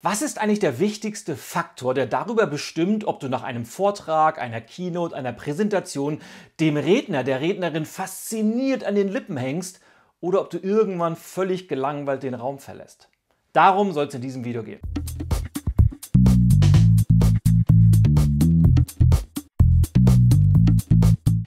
Was ist eigentlich der wichtigste Faktor, der darüber bestimmt, ob du nach einem Vortrag, einer Keynote, einer Präsentation dem Redner, der Rednerin fasziniert an den Lippen hängst oder ob du irgendwann völlig gelangweilt den Raum verlässt? Darum soll es in diesem Video gehen.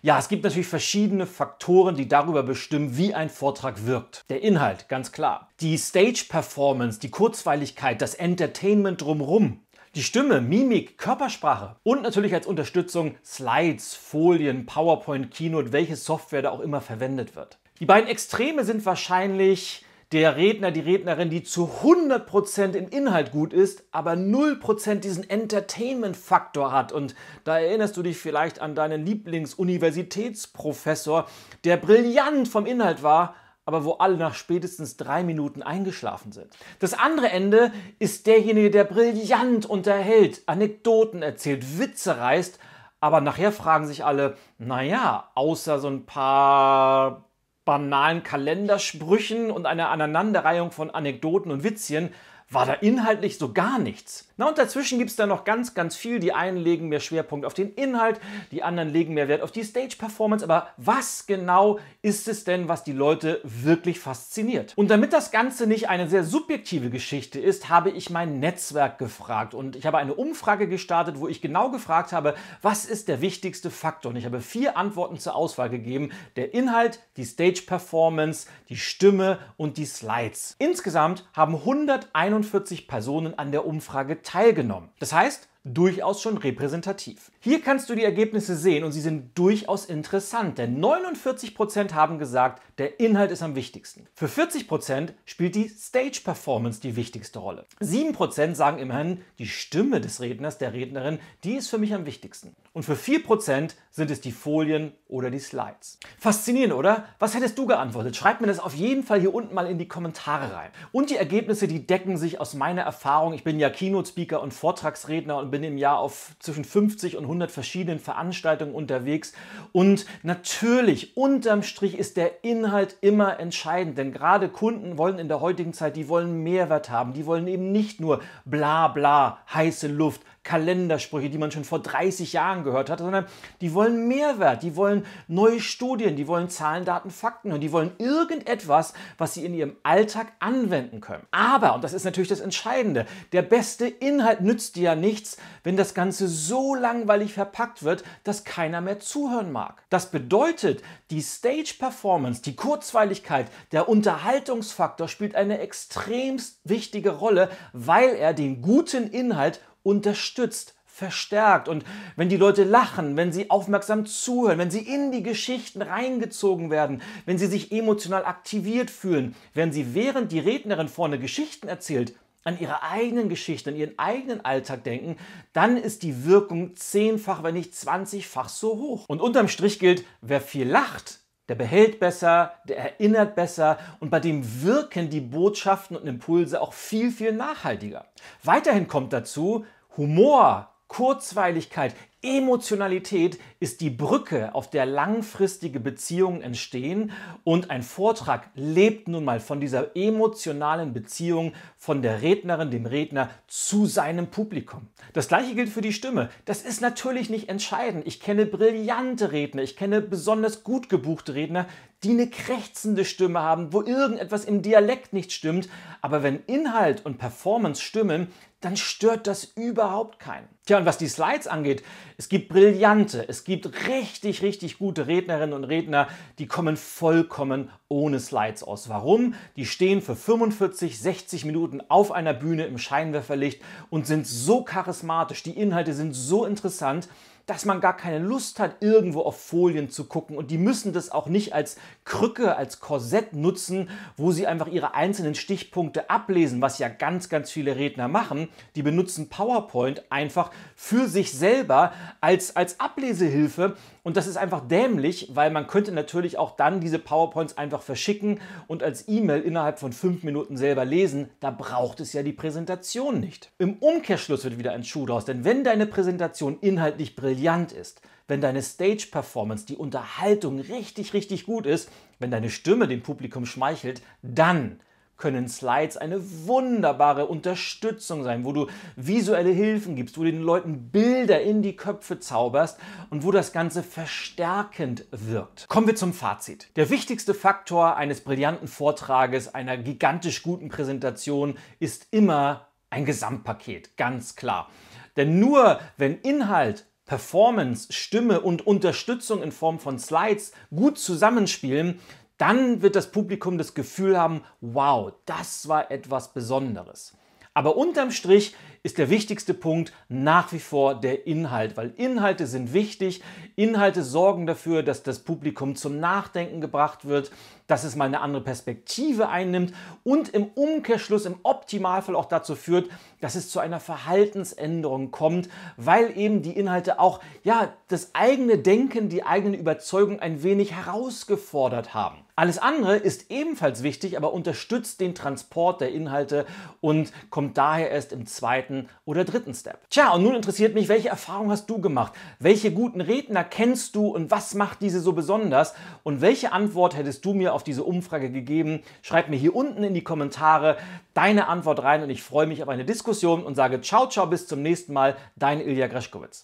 Ja, es gibt natürlich verschiedene Faktoren, die darüber bestimmen, wie ein Vortrag wirkt. Der Inhalt, ganz klar. Die Stage-Performance, die Kurzweiligkeit, das Entertainment drumherum, die Stimme, Mimik, Körpersprache und natürlich als Unterstützung Slides, Folien, PowerPoint, Keynote, welche Software da auch immer verwendet wird. Die beiden Extreme sind wahrscheinlich der Redner, die Rednerin, die zu 100% im Inhalt gut ist, aber 0% diesen Entertainment-Faktor hat. Und da erinnerst du dich vielleicht an deinen Lieblingsuniversitätsprofessor, der brillant vom Inhalt war, aber wo alle nach spätestens drei Minuten eingeschlafen sind. Das andere Ende ist derjenige, der brillant unterhält, Anekdoten erzählt, Witze reißt, aber nachher fragen sich alle, naja, außer so ein paar banalen Kalendersprüchen und einer Aneinanderreihung von Anekdoten und Witzchen war da inhaltlich so gar nichts. Na und dazwischen gibt es da noch ganz, ganz viel. Die einen legen mehr Schwerpunkt auf den Inhalt, die anderen legen mehr Wert auf die Stage-Performance. Aber was genau ist es denn, was die Leute wirklich fasziniert? Und damit das Ganze nicht eine sehr subjektive Geschichte ist, habe ich mein Netzwerk gefragt. Und ich habe eine Umfrage gestartet, wo ich genau gefragt habe, was ist der wichtigste Faktor? Und ich habe vier Antworten zur Auswahl gegeben. Der Inhalt, die Stage-Performance, die Stimme und die Slides. Insgesamt haben 191 41 Personen an der Umfrage teilgenommen. Das heißt, durchaus schon repräsentativ. Hier kannst du die Ergebnisse sehen und sie sind durchaus interessant, denn 49% haben gesagt, der Inhalt ist am wichtigsten. Für 40% spielt die Stage Performance die wichtigste Rolle. 7% sagen immerhin, die Stimme des Redners, der Rednerin, die ist für mich am wichtigsten. Und für 4% sind es die Folien oder die Slides. Faszinierend, oder? Was hättest du geantwortet? Schreib mir das auf jeden Fall hier unten mal in die Kommentare rein. Und die Ergebnisse, die decken sich aus meiner Erfahrung. Ich bin ja Keynote-Speaker und Vortragsredner und und bin im Jahr auf zwischen 50 und 100 verschiedenen Veranstaltungen unterwegs. Und natürlich, unterm Strich ist der Inhalt immer entscheidend, denn gerade Kunden wollen in der heutigen Zeit, die wollen Mehrwert haben, die wollen eben nicht nur bla bla, heiße Luft, Kalendersprüche, die man schon vor 30 Jahren gehört hat, sondern die wollen Mehrwert, die wollen neue Studien, die wollen Zahlen, Daten, Fakten und die wollen irgendetwas, was sie in ihrem Alltag anwenden können. Aber, und das ist natürlich das Entscheidende, der beste Inhalt nützt dir ja nichts, wenn das Ganze so langweilig verpackt wird, dass keiner mehr zuhören mag. Das bedeutet, die Stage-Performance, die Kurzweiligkeit, der Unterhaltungsfaktor spielt eine extremst wichtige Rolle, weil er den guten Inhalt unterstützt, verstärkt. Und wenn die Leute lachen, wenn sie aufmerksam zuhören, wenn sie in die Geschichten reingezogen werden, wenn sie sich emotional aktiviert fühlen, wenn sie während die Rednerin vorne Geschichten erzählt, an ihre eigenen Geschichten, an ihren eigenen Alltag denken, dann ist die Wirkung zehnfach, wenn nicht zwanzigfach so hoch. Und unterm Strich gilt, wer viel lacht, der behält besser, der erinnert besser und bei dem wirken die Botschaften und Impulse auch viel, viel nachhaltiger. Weiterhin kommt dazu Humor, Kurzweiligkeit, Emotionalität ist die Brücke, auf der langfristige Beziehungen entstehen und ein Vortrag lebt nun mal von dieser emotionalen Beziehung von der Rednerin, dem Redner zu seinem Publikum. Das gleiche gilt für die Stimme. Das ist natürlich nicht entscheidend. Ich kenne brillante Redner, ich kenne besonders gut gebuchte Redner, die eine krächzende Stimme haben, wo irgendetwas im Dialekt nicht stimmt. Aber wenn Inhalt und Performance stimmen, dann stört das überhaupt keinen. Tja, und was die Slides angeht, es gibt brillante, es gibt richtig, richtig gute Rednerinnen und Redner, die kommen vollkommen ohne Slides aus. Warum? Die stehen für 45, 60 Minuten auf einer Bühne im Scheinwerferlicht und sind so charismatisch, die Inhalte sind so interessant, dass man gar keine Lust hat, irgendwo auf Folien zu gucken. Und die müssen das auch nicht als Krücke, als Korsett nutzen, wo sie einfach ihre einzelnen Stichpunkte ablesen, was ja ganz, ganz viele Redner machen. Die benutzen PowerPoint einfach für sich selber als, als Ablesehilfe. Und das ist einfach dämlich, weil man könnte natürlich auch dann diese PowerPoints einfach verschicken und als E-Mail innerhalb von fünf Minuten selber lesen. Da braucht es ja die Präsentation nicht. Im Umkehrschluss wird wieder ein Schuh draus, denn wenn deine Präsentation inhaltlich präsent brillant ist, wenn deine Stage-Performance, die Unterhaltung richtig, richtig gut ist, wenn deine Stimme dem Publikum schmeichelt, dann können Slides eine wunderbare Unterstützung sein, wo du visuelle Hilfen gibst, wo du den Leuten Bilder in die Köpfe zauberst und wo das Ganze verstärkend wirkt. Kommen wir zum Fazit. Der wichtigste Faktor eines brillanten Vortrages, einer gigantisch guten Präsentation ist immer ein Gesamtpaket, ganz klar. Denn nur wenn Inhalt Performance, Stimme und Unterstützung in Form von Slides gut zusammenspielen, dann wird das Publikum das Gefühl haben, wow, das war etwas Besonderes. Aber unterm Strich ist der wichtigste Punkt nach wie vor der Inhalt, weil Inhalte sind wichtig. Inhalte sorgen dafür, dass das Publikum zum Nachdenken gebracht wird, dass es mal eine andere Perspektive einnimmt und im Umkehrschluss im Optimalfall auch dazu führt, dass es zu einer Verhaltensänderung kommt, weil eben die Inhalte auch ja das eigene Denken, die eigene Überzeugung ein wenig herausgefordert haben. Alles andere ist ebenfalls wichtig, aber unterstützt den Transport der Inhalte und kommt daher erst im zweiten oder dritten Step. Tja, und nun interessiert mich, welche Erfahrung hast du gemacht? Welche guten Redner kennst du und was macht diese so besonders? Und welche Antwort hättest du mir auf diese Umfrage gegeben? Schreib mir hier unten in die Kommentare deine Antwort rein und ich freue mich auf eine Diskussion und sage ciao, ciao, bis zum nächsten Mal. Dein Ilja Greschkowitz.